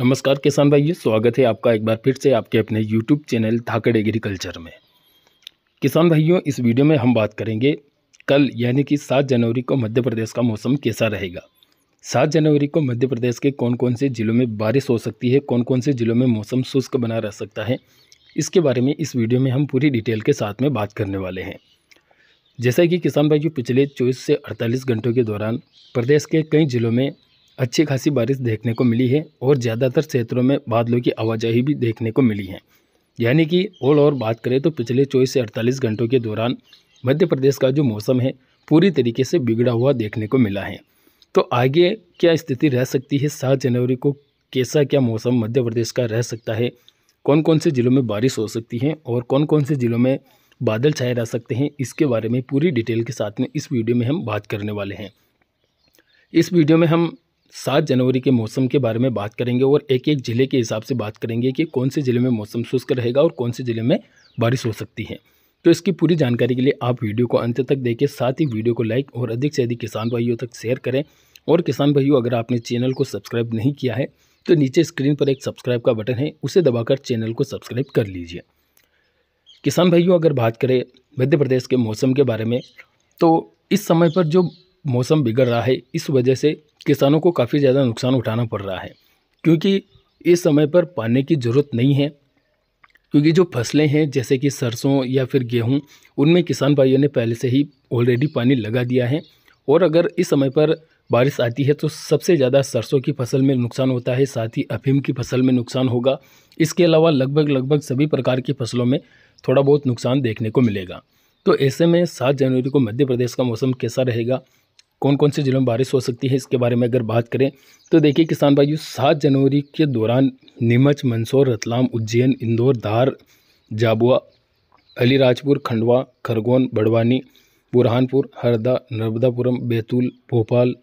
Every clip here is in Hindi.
नमस्कार किसान भाइयों स्वागत है आपका एक बार फिर से आपके अपने यूट्यूब चैनल धाकड़ एग्रीकल्चर में किसान भाइयों इस वीडियो में हम बात करेंगे कल यानी कि सात जनवरी को मध्य प्रदेश का मौसम कैसा रहेगा सात जनवरी को मध्य प्रदेश के कौन कौन से ज़िलों में बारिश हो सकती है कौन कौन से ज़िलों में मौसम शुष्क बना रह सकता है इसके बारे में इस वीडियो में हम पूरी डिटेल के साथ में बात करने वाले हैं जैसा कि किसान भाइयों पिछले चौबीस से अड़तालीस घंटों के दौरान प्रदेश के कई ज़िलों में अच्छी खासी बारिश देखने को मिली है और ज़्यादातर क्षेत्रों में बादलों की आवाजाही भी देखने को मिली है यानी कि ऑल ओवर बात करें तो पिछले चौबीस से अड़तालीस घंटों के दौरान मध्य प्रदेश का जो मौसम है पूरी तरीके से बिगड़ा हुआ देखने को मिला है तो आगे क्या स्थिति रह सकती है सात जनवरी को कैसा क्या मौसम मध्य प्रदेश का रह सकता है कौन कौन से ज़िलों में बारिश हो सकती है और कौन कौन से ज़िलों में बादल छाए रह सकते हैं इसके बारे में पूरी डिटेल के साथ में इस वीडियो में हम बात करने वाले हैं इस वीडियो में हम सात जनवरी के मौसम के बारे में बात करेंगे और एक एक ज़िले के हिसाब से बात करेंगे कि कौन से ज़िले में मौसम शुष्क रहेगा और कौन से ज़िले में बारिश हो सकती है तो इसकी पूरी जानकारी के लिए आप वीडियो को अंत तक देखें साथ ही वीडियो को लाइक और अधिक से अधिक किसान भाइयों तक शेयर करें और किसान भाइयों अगर आपने चैनल को सब्सक्राइब नहीं किया है तो नीचे स्क्रीन पर एक सब्सक्राइब का बटन है उसे दबाकर चैनल को सब्सक्राइब कर लीजिए किसान भाइयों अगर बात करें मध्य प्रदेश के मौसम के बारे में तो इस समय पर जो मौसम बिगड़ रहा है इस वजह से किसानों को काफ़ी ज़्यादा नुकसान उठाना पड़ रहा है क्योंकि इस समय पर पानी की ज़रूरत नहीं है क्योंकि जो फसलें हैं जैसे कि सरसों या फिर गेहूं उनमें किसान भाइयों ने पहले से ही ऑलरेडी पानी लगा दिया है और अगर इस समय पर बारिश आती है तो सबसे ज़्यादा सरसों की फसल में नुकसान होता है साथ ही अफीम की फसल में नुकसान होगा इसके अलावा लगभग लगभग सभी प्रकार की फसलों में थोड़ा बहुत नुकसान देखने को मिलेगा तो ऐसे में सात जनवरी को मध्य प्रदेश का मौसम कैसा रहेगा कौन कौन से ज़िलों में बारिश हो सकती है इसके बारे में अगर बात करें तो देखिए किसान भाइयों सात जनवरी के दौरान नीमच मंदसौर रतलाम उज्जैन इंदौर धार जाबुआ अलीराजपुर खंडवा खरगोन बड़वानी बुरहानपुर हरदा नर्मदापुरम बैतूल भोपाल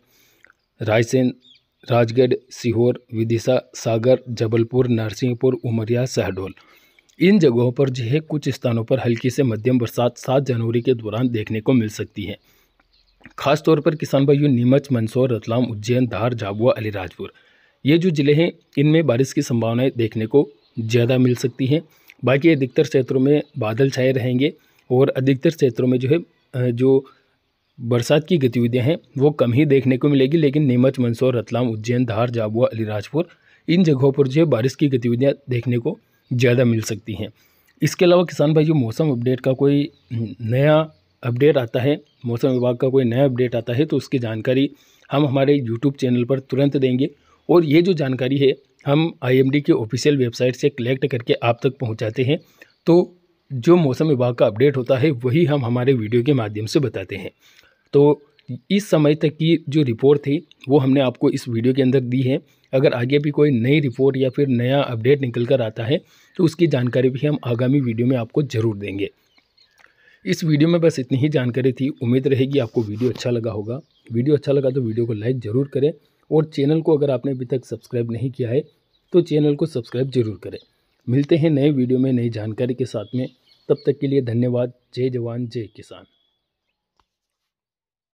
रायसेन राजगढ़ सीहोर विदिशा सागर जबलपुर नरसिंहपुर उमरिया शहडोल इन जगहों पर जो है कुछ स्थानों पर हल्की से मध्यम बरसात सात जनवरी के दौरान देखने को मिल सकती है खास तौर पर किसान भाइयों नीमच मंदसौर रतलाम उज्जैन धार झाबुआ अलीराजपुर ये जो ज़िले हैं इनमें बारिश की संभावनाएं देखने को ज़्यादा मिल सकती हैं बाकी अधिकतर क्षेत्रों में बादल छाए रहेंगे और अधिकतर क्षेत्रों में जो है जो बरसात की गतिविधियाँ हैं वो कम ही देखने को मिलेगी लेकिन नीमच मंदसौर रतलाम उज्जैन धार झाबुआ अलीराजपुर इन जगहों पर जो है बारिश की गतिविधियाँ देखने को ज़्यादा मिल सकती हैं इसके अलावा किसान भाई जो मौसम अपडेट का कोई नया अपडेट आता है मौसम विभाग का कोई नया अपडेट आता है तो उसकी जानकारी हम हमारे यूट्यूब चैनल पर तुरंत देंगे और ये जो जानकारी है हम आईएमडी के ऑफिशियल वेबसाइट से कलेक्ट करके आप तक पहुंचाते हैं तो जो मौसम विभाग का अपडेट होता है वही हम हमारे वीडियो के माध्यम से बताते हैं तो इस समय तक की जो रिपोर्ट थी वो हमने आपको इस वीडियो के अंदर दी है अगर आगे भी कोई नई रिपोर्ट या फिर नया अपडेट निकल कर आता है तो उसकी जानकारी भी हम आगामी वीडियो में आपको ज़रूर देंगे इस वीडियो में बस इतनी ही जानकारी थी उम्मीद रहेगी आपको वीडियो अच्छा लगा होगा वीडियो अच्छा लगा तो वीडियो को लाइक ज़रूर करें और चैनल को अगर आपने अभी तक सब्सक्राइब नहीं किया है तो चैनल को सब्सक्राइब ज़रूर करें मिलते हैं नए वीडियो में नई जानकारी के साथ में तब तक के लिए धन्यवाद जय जवान जय किसान